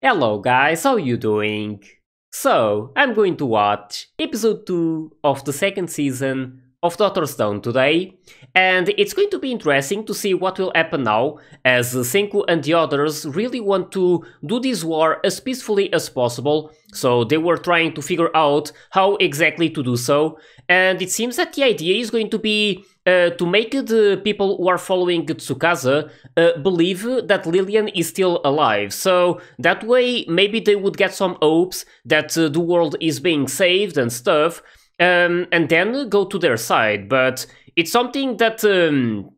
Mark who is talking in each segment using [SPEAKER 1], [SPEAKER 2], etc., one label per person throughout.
[SPEAKER 1] Hello guys, how you doing? So, I'm going to watch episode 2 of the second season of Daughterstone today, and it's going to be interesting to see what will happen now, as Senku and the others really want to do this war as peacefully as possible, so they were trying to figure out how exactly to do so, and it seems that the idea is going to be uh, to make the people who are following Tsukasa uh, believe that Lillian is still alive. So that way, maybe they would get some hopes that uh, the world is being saved and stuff, um, and then go to their side. But it's something that um,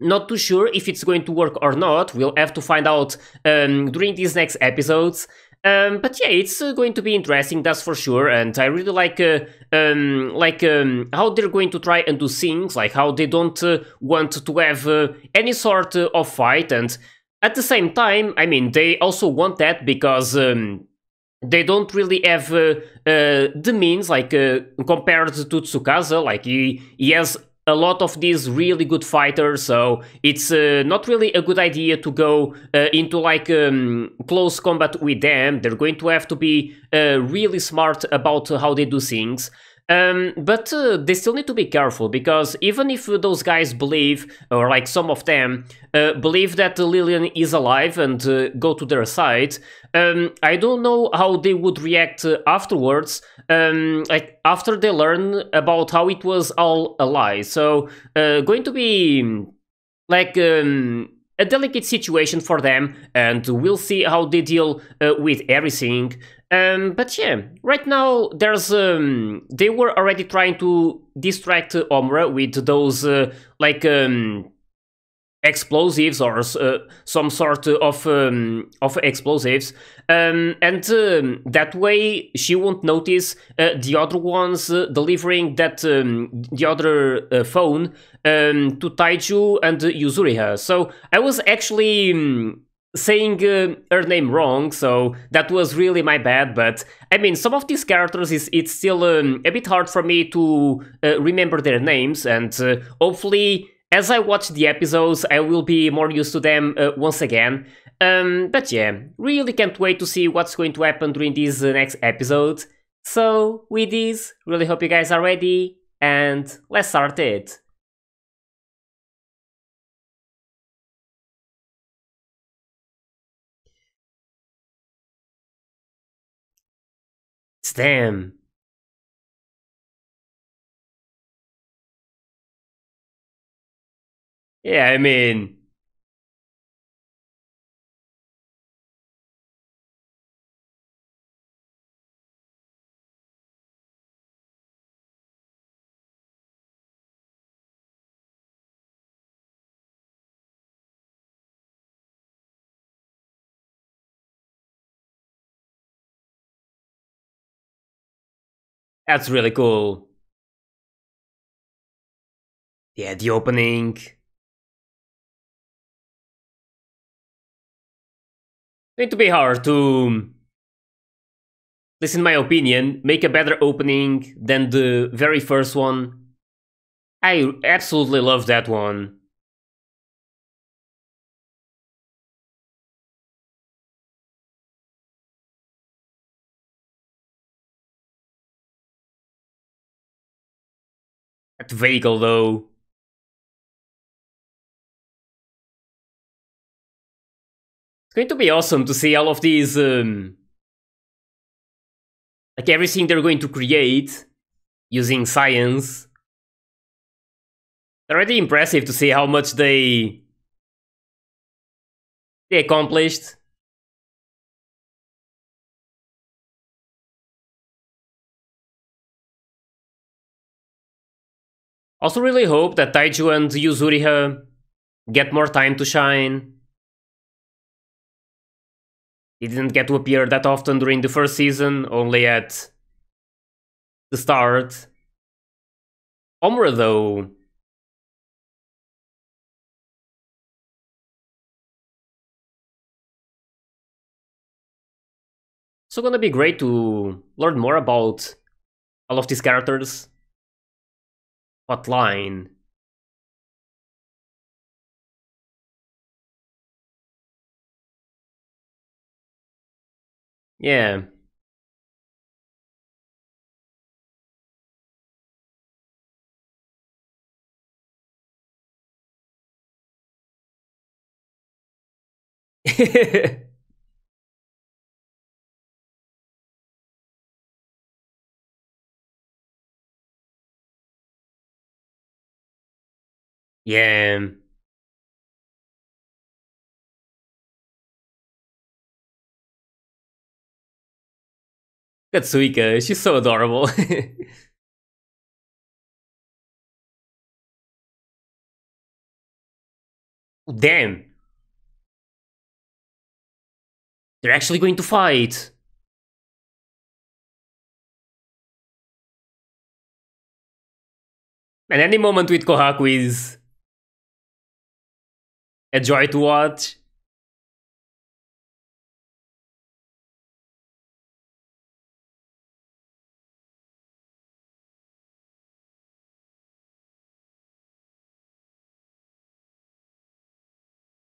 [SPEAKER 1] not too sure if it's going to work or not. We'll have to find out um, during these next episodes. Um, but yeah, it's uh, going to be interesting, that's for sure. And I really like uh, um, like um, how they're going to try and do things, like how they don't uh, want to have uh, any sort uh, of fight. And at the same time, I mean, they also want that because um, they don't really have uh, uh, the means, like uh, compared to Tsukasa, like he, he has a lot of these really good fighters, so it's uh, not really a good idea to go uh, into like um, close combat with them. They're going to have to be uh, really smart about how they do things. Um, but uh, they still need to be careful because even if those guys believe, or like some of them, uh, believe that Lillian is alive and uh, go to their side, um, I don't know how they would react uh, afterwards, um, like after they learn about how it was all a lie. So, uh, going to be like um, a delicate situation for them, and we'll see how they deal uh, with everything. Um, but yeah, right now there's um, they were already trying to distract uh, Omra with those uh, like um, explosives or uh, some sort of um, of explosives, um, and um, that way she won't notice uh, the other ones uh, delivering that the other uh, phone to Taiju and Yuzuriha. So I was actually saying uh, her name wrong, so that was really my bad. But I mean, some of these characters is it's still um, a bit hard for me to uh, remember their names, and uh, hopefully. As I watch the episodes, I will be more used to them uh, once again. Um, but yeah, really can't wait to see what's going to happen during these uh, next episodes. So, with this, really hope you guys are ready, and let's start it.
[SPEAKER 2] It's them. Yeah, I mean, That's really cool. Yeah, the opening.
[SPEAKER 1] Going to be hard to, um, Listen, in my opinion, make a better opening than the very first one. I absolutely love that
[SPEAKER 2] one. vehicle though, it's going to be awesome to
[SPEAKER 3] see all of these um, like everything they're going to create using science it's already impressive to see how much they they accomplished
[SPEAKER 2] Also really hope that Taiju and
[SPEAKER 3] Yuzuriha get more time to shine. He didn't get to appear that often during the first season, only at the start. Omura, though...
[SPEAKER 2] So gonna be great to learn more about all of these characters line? Yeah. Yeah. Katsuika, she's so adorable. Damn. They're actually going to fight. And any moment with Kohaku is a joy to watch.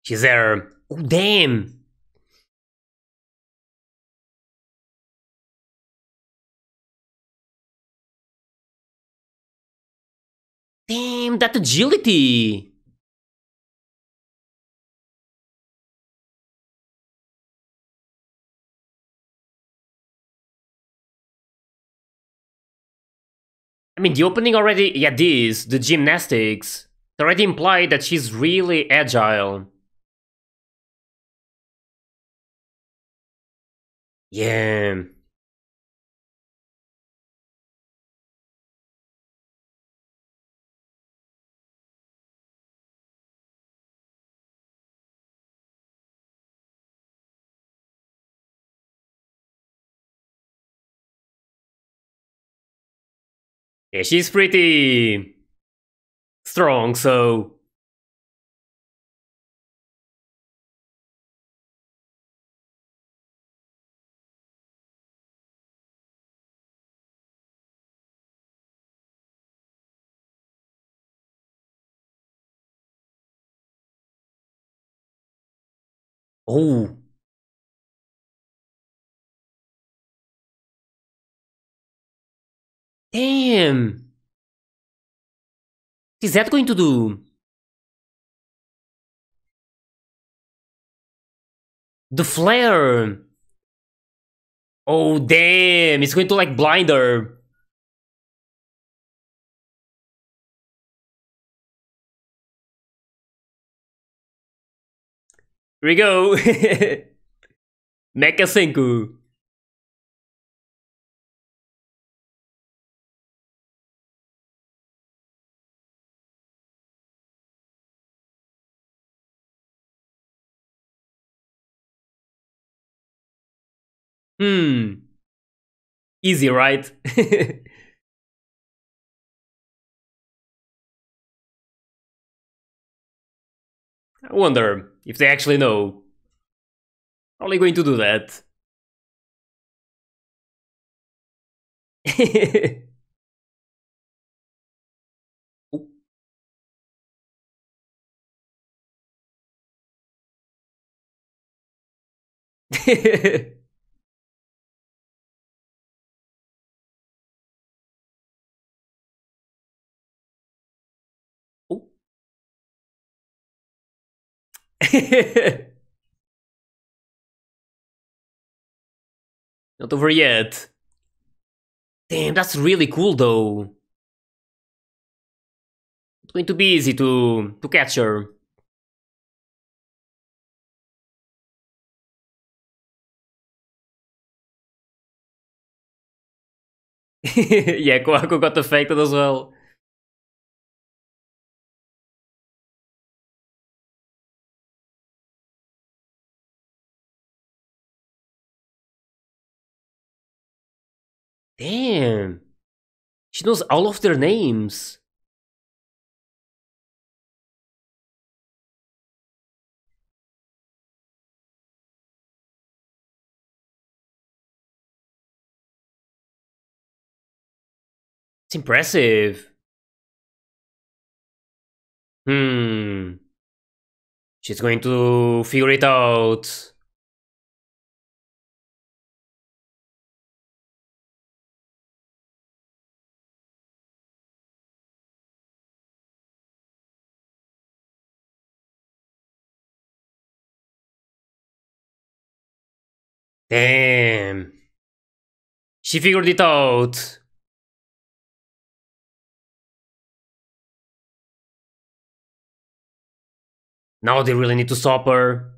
[SPEAKER 2] She's there. Oh, damn. Damn, that agility.
[SPEAKER 3] mean, the opening already, yeah, this, the gymnastics, already implied that she's really agile.
[SPEAKER 1] Yeah.
[SPEAKER 2] she's pretty strong, so Oh, is that going to do? The flare! Oh damn, it's going to like blind her. Here we go. Mecha Senku. Hmm. Easy, right? I wonder if they actually know. How are they going to do that? Not over yet. Damn, that's really cool though. It's going to be easy to, to catch her. yeah, Koako got affected as well. She knows all of their names. It's impressive. Hmm. She's going to figure it out. Damn. She figured it out. Now they really need to stop her.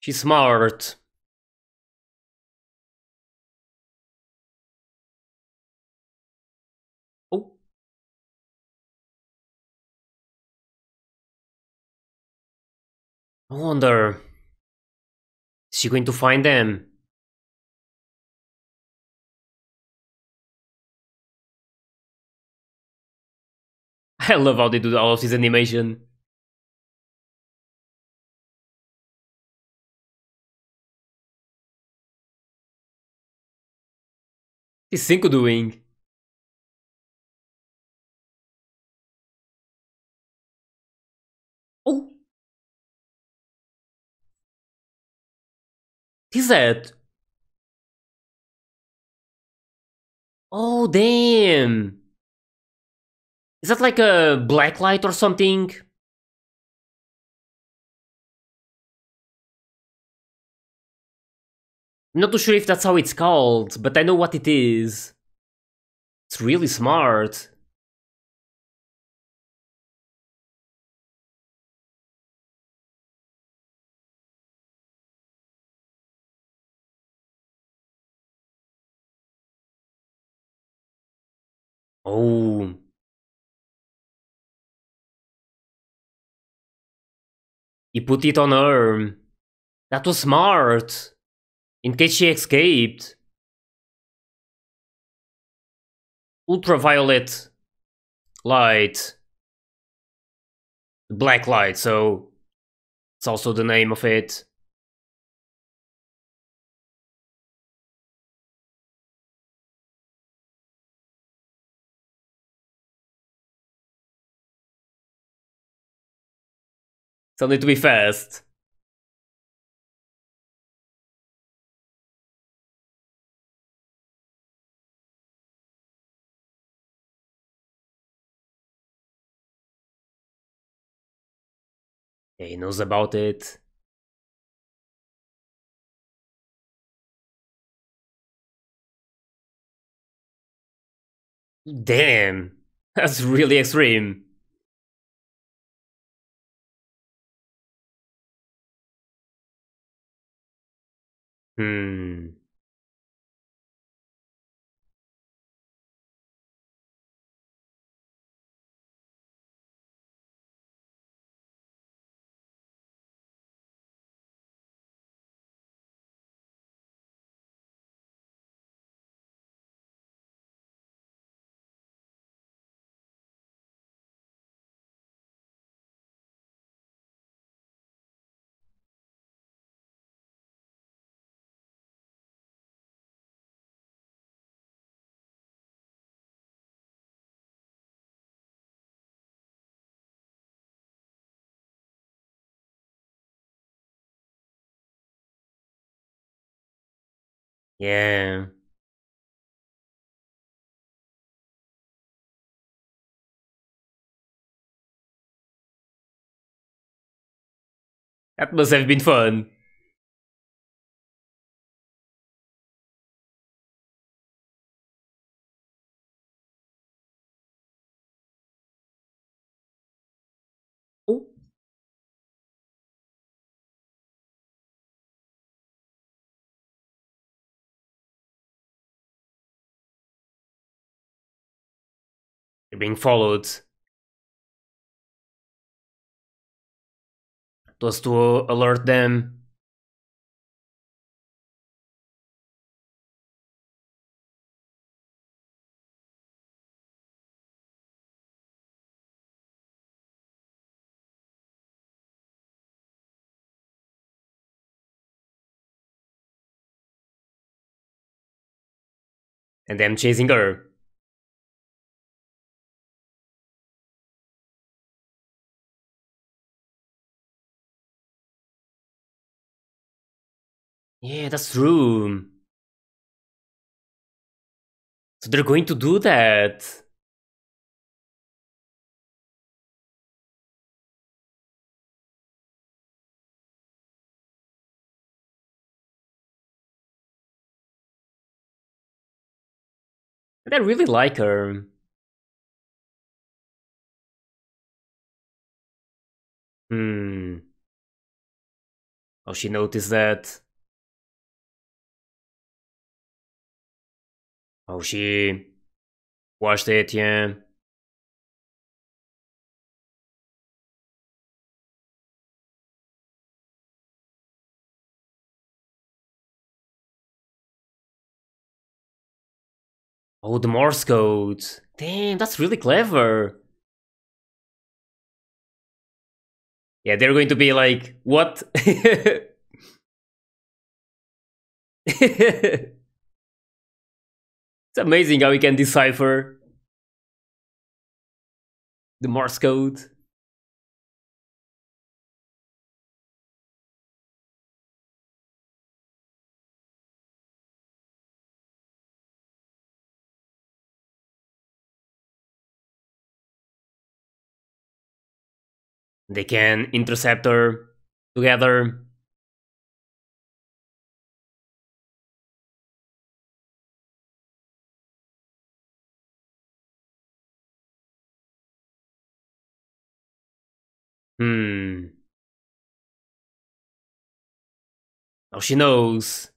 [SPEAKER 2] She's smart. I wonder. Is she going to find them? I love how they do all of this animation. Is Cinco doing? Is that? Oh, damn. Is that like a black light or something? I'm not too sure if that's how it's called, but I know what it is. It's really smart. oh He put it on her. That was smart. In case she escaped. Ultraviolet light. Black light, so it's also the name of it. Something to be fast. he knows about it. Damn, that's really extreme. うん。Yeah. That must have been fun. being followed. It was to alert them and them chasing her. Yeah, that's true. So they're going to do that. I really like her. Hmm. Oh, she noticed that. Oh Oh, the Morse code. Damn, that's really clever. Yeah,
[SPEAKER 3] they're going to be like, what? It's amazing how we can decipher
[SPEAKER 2] the Morse code. They can intercept her together Hmm. Oh, she knows.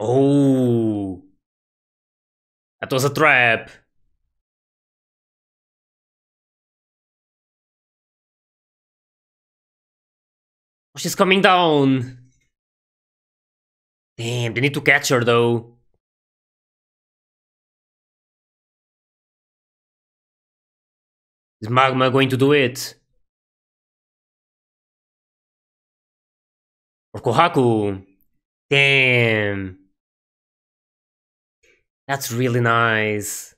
[SPEAKER 2] Oh, that was a trap. Oh, she's coming down. Damn, they need to catch her though. Is magma going to do it? Or Kohaku? Damn. That's really nice.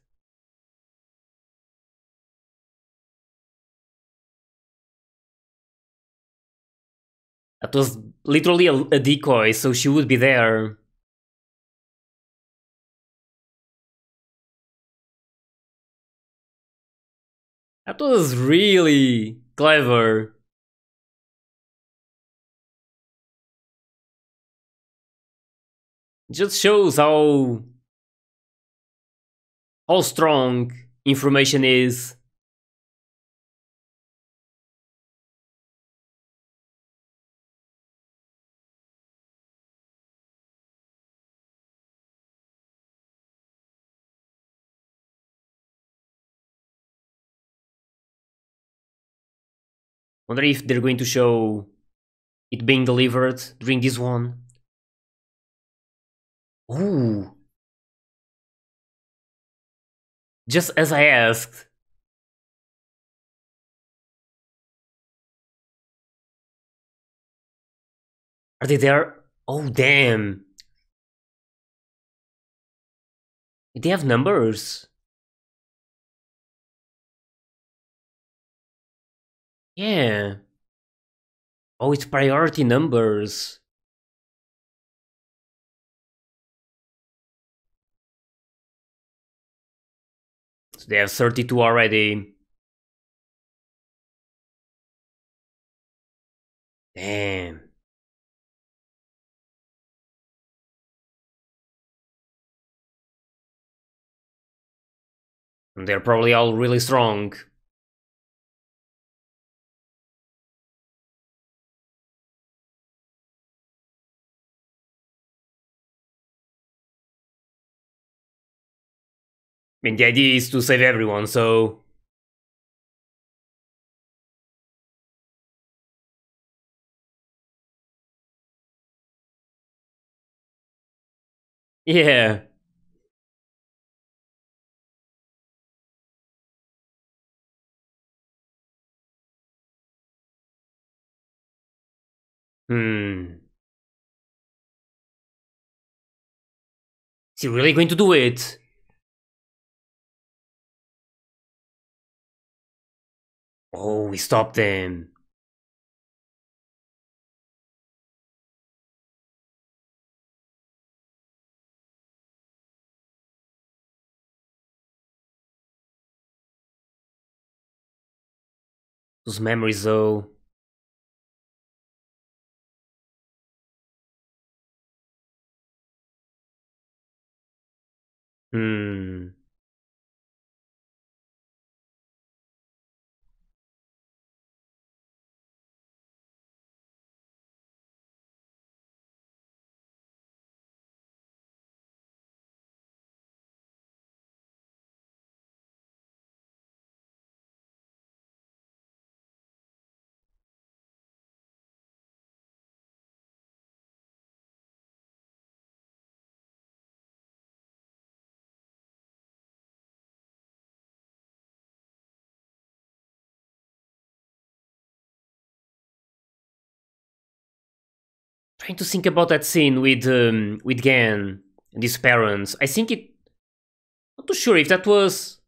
[SPEAKER 2] That was literally a, a decoy, so she would be there. That was really clever. just shows how how strong information is Wonder if they're going to show it being delivered during this one. Ooh. Just as I asked. Are they there? Oh, damn. They have numbers. Yeah. Oh, it's priority numbers. So they have 32 already. Damn. And they're probably all really strong. And the idea is to save everyone, so... Yeah. Hmm. Is he really going to do it? Oh, we stopped them. Those memories, though. Hmm.
[SPEAKER 3] trying to think about that scene with um, with Gan and his parents. I think it. Not too sure if that was.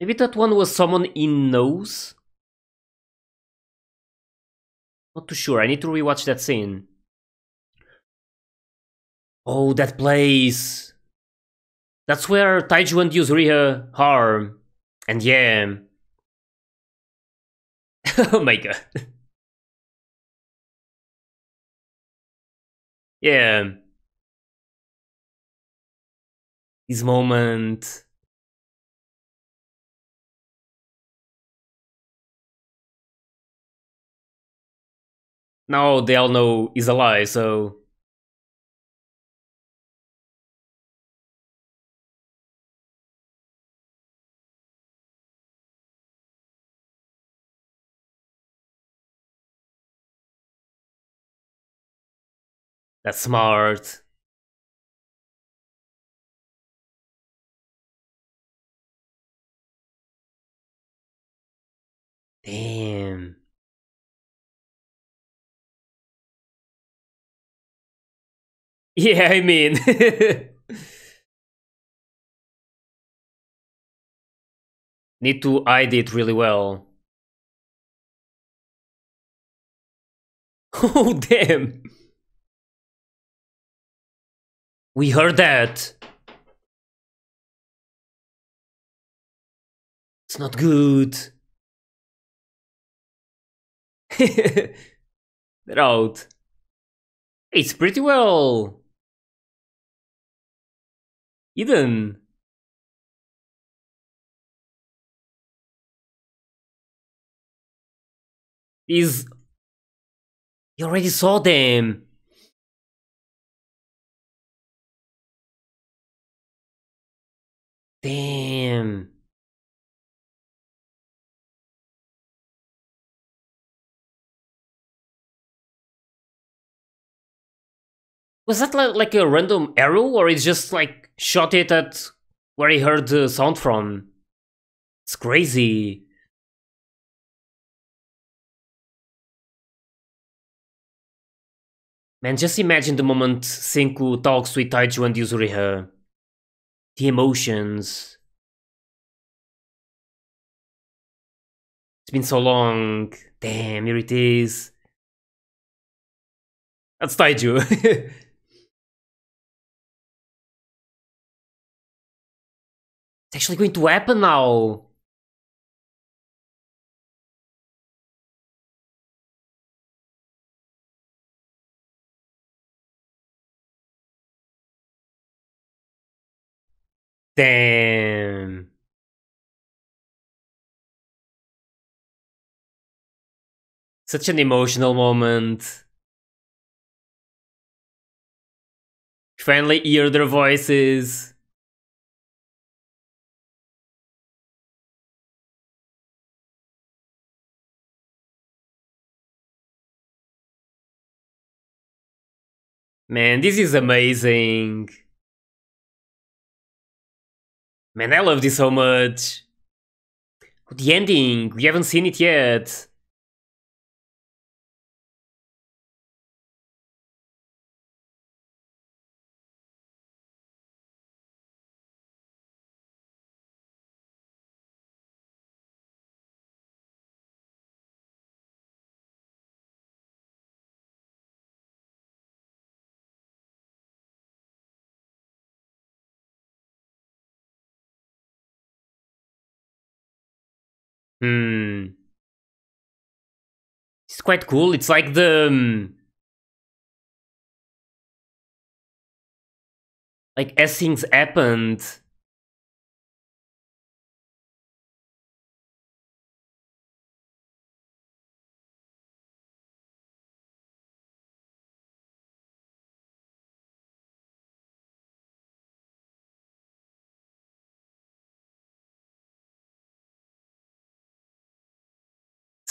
[SPEAKER 3] Maybe that one was someone in Nose. Not too sure. I need to rewatch that scene. Oh, that place. That's where Taiju and Yuzuriha are. And yeah. oh my god.
[SPEAKER 2] yeah this moment now they all know he's alive so That's smart. Damn. Yeah, I mean. Need to hide it really well. Oh, damn. We heard that. It's not good. They're out. It's pretty well. Eden. Is... You already saw them. Damn.
[SPEAKER 3] Was that like, like a random arrow, or it just like shot it at where he heard the sound from? It's crazy. Man, just imagine the moment Senku talks with Taiju and Yuzuriha the emotions.
[SPEAKER 2] It's been so long. Damn, here it is. That's Taiju. it's actually going to happen now. Damn. Such an emotional moment. Finally hear their voices. Man, this is amazing. Man, I love this so much. The ending, we haven't seen it yet. Hmm. It's quite cool. It's like the. Um, like as things happened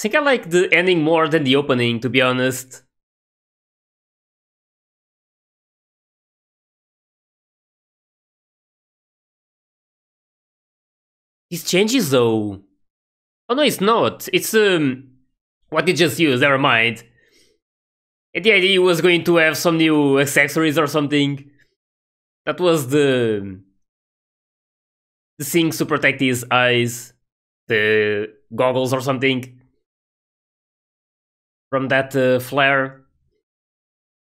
[SPEAKER 2] think I like the ending more than the opening, to be honest. This changes though.
[SPEAKER 1] Oh no, it's not. It's um, what did just use? never mind. And the idea was going to have some new accessories or something. That was the... The things to protect his eyes. The
[SPEAKER 3] goggles or something from that uh, flare.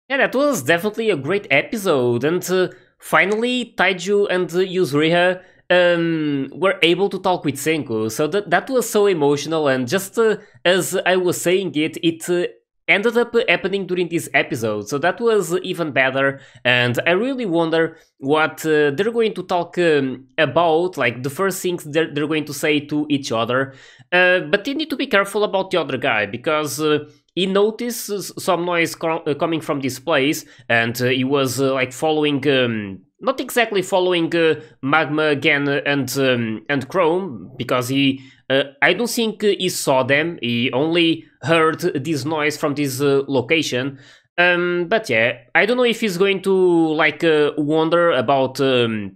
[SPEAKER 1] Yeah, that was definitely a great episode, and uh, finally Taiju and uh, Yuzuriha um, were able to talk with Senku, so that, that was so emotional, and just uh, as I was saying it, it uh, ended up happening during this episode, so that was even better. And I really wonder what uh, they're going to talk um, about, like the first things they're, they're going to say to each other. Uh, but they need to be careful about the other guy because. Uh, he notices some noise uh, coming from this place and uh, he was uh, like following um, not exactly following magma again and um, and chrome because he i don't think he saw them he only heard this noise from this location um, but yeah, I don't know if he's going to like uh, wonder about um,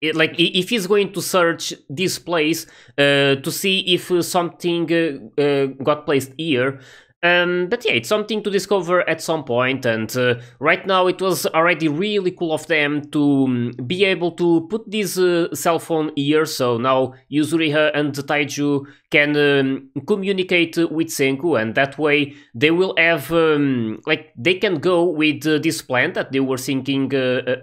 [SPEAKER 1] it, like if he's going to search this place uh, to see if something uh, got placed here. Um, but yeah, it's something to discover at some point, and uh, right now it was already really cool of them to um, be able to put this uh, cell phone here, so now Yuzuriha and Taiju can um, communicate with Senku, and that way they will have, um, like, they can go with uh, this plan that they were thinking uh, uh,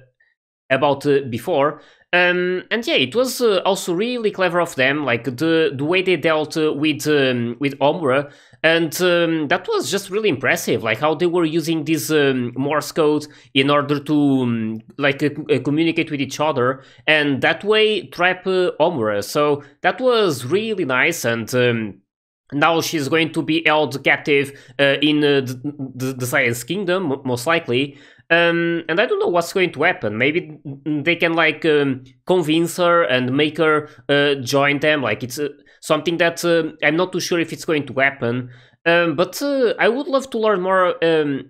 [SPEAKER 1] about uh, before, um, and yeah, it was uh, also really clever of them, like the the way they dealt uh, with um, with Omura and um, that was just really impressive like how they were using this um, morse code in order to um, like uh, uh, communicate with each other and that way trap uh, omura so that was really nice and um, now she's going to be held captive uh, in uh, the, the science kingdom most likely um, and I don't know what's going to happen. Maybe they can like um, convince her and make her uh, join them. Like it's uh, something that uh, I'm not too sure if it's going to happen. Um, but uh, I would love to learn more um,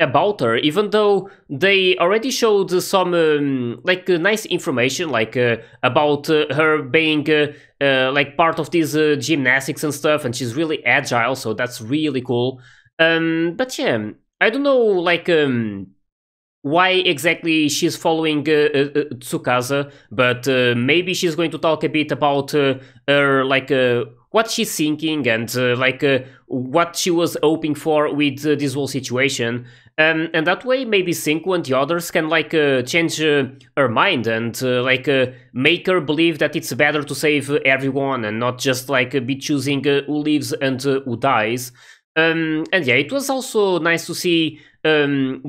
[SPEAKER 1] about her, even though they already showed some um, like uh, nice information, like uh, about uh, her being uh, uh, like part of these uh, gymnastics and stuff, and she's really agile, so that's really cool. Um, but yeah, I don't know, like. Um, why exactly she's following uh, uh, uh, Tsukasa, but maybe she's going to talk a bit about her like what she's thinking and uh, like uh, what she was hoping for with uh, this whole situation um, and that way maybe Cinco and the others can like change her mind and like make her believe that it's better to save everyone and not just like be choosing who lives and who dies um, and yeah it was also nice to see um,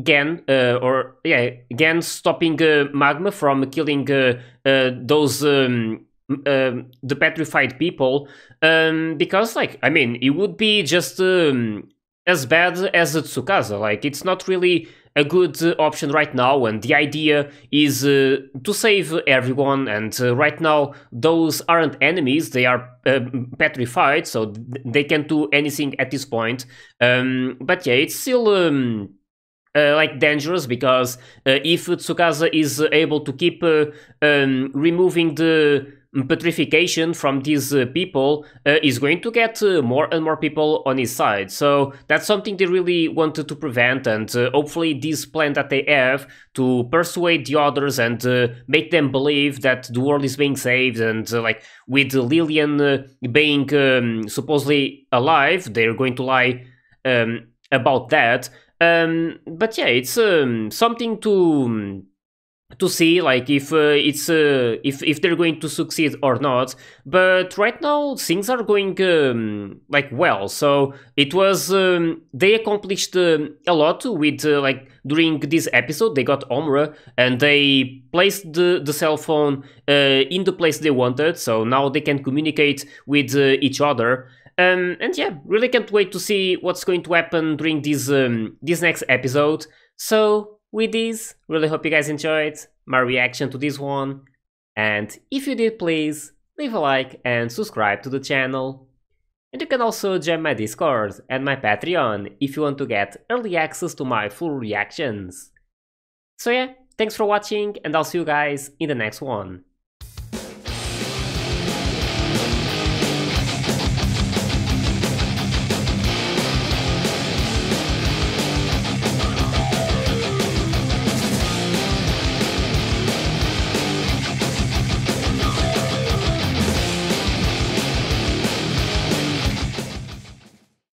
[SPEAKER 1] uh, or yeah Gan stopping uh, Magma from killing uh, those um, um, the petrified people um, because like I mean it would be just um, as bad as Tsukasa like it's not really a good uh, option right now and the idea is uh, to save everyone and uh, right now those aren't enemies they are um, petrified so th they can't do anything at this point um, but yeah it's still um, uh, like dangerous because uh, if Tsukasa is able to keep uh, um, removing the petrification from these uh, people, is uh, going to get uh, more and more people on his side. So that's something they really wanted to prevent, and hopefully this plan that they have to persuade the others and make them believe that the world is being saved, and like with Lillian being um, supposedly alive, they're going to lie. Um, about that um, but yeah, it's um, something to um, to see like if uh, it's uh, if if they're going to succeed or not but right now things are going um, like well so it was um, they accomplished um, a lot with uh, like during this episode they got omra and they placed the, the cell phone uh, in the place they wanted so now they can communicate with uh, each other um, and yeah, really can't wait to see what's going to happen during this um, this next episode. So with this, really hope you guys enjoyed my reaction to this one. And if you did, please leave a like and subscribe to the channel. And you can also join my Discord and my Patreon if you want to get early access to my full reactions. So yeah, thanks for watching and I'll see you guys in the next one.